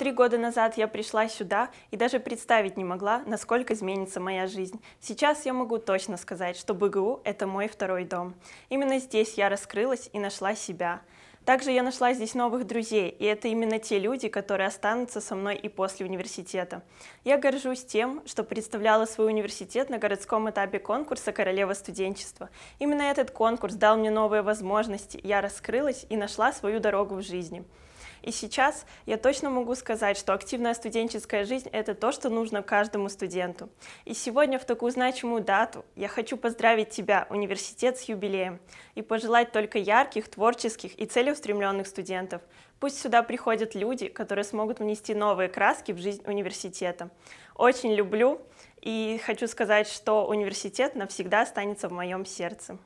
Три года назад я пришла сюда и даже представить не могла, насколько изменится моя жизнь. Сейчас я могу точно сказать, что БГУ – это мой второй дом. Именно здесь я раскрылась и нашла себя. Также я нашла здесь новых друзей, и это именно те люди, которые останутся со мной и после университета. Я горжусь тем, что представляла свой университет на городском этапе конкурса «Королева студенчества». Именно этот конкурс дал мне новые возможности, я раскрылась и нашла свою дорогу в жизни. И сейчас я точно могу сказать, что активная студенческая жизнь — это то, что нужно каждому студенту. И сегодня в такую значимую дату я хочу поздравить тебя, университет, с юбилеем, и пожелать только ярких, творческих и целеустремленных студентов. Пусть сюда приходят люди, которые смогут внести новые краски в жизнь университета. Очень люблю и хочу сказать, что университет навсегда останется в моем сердце.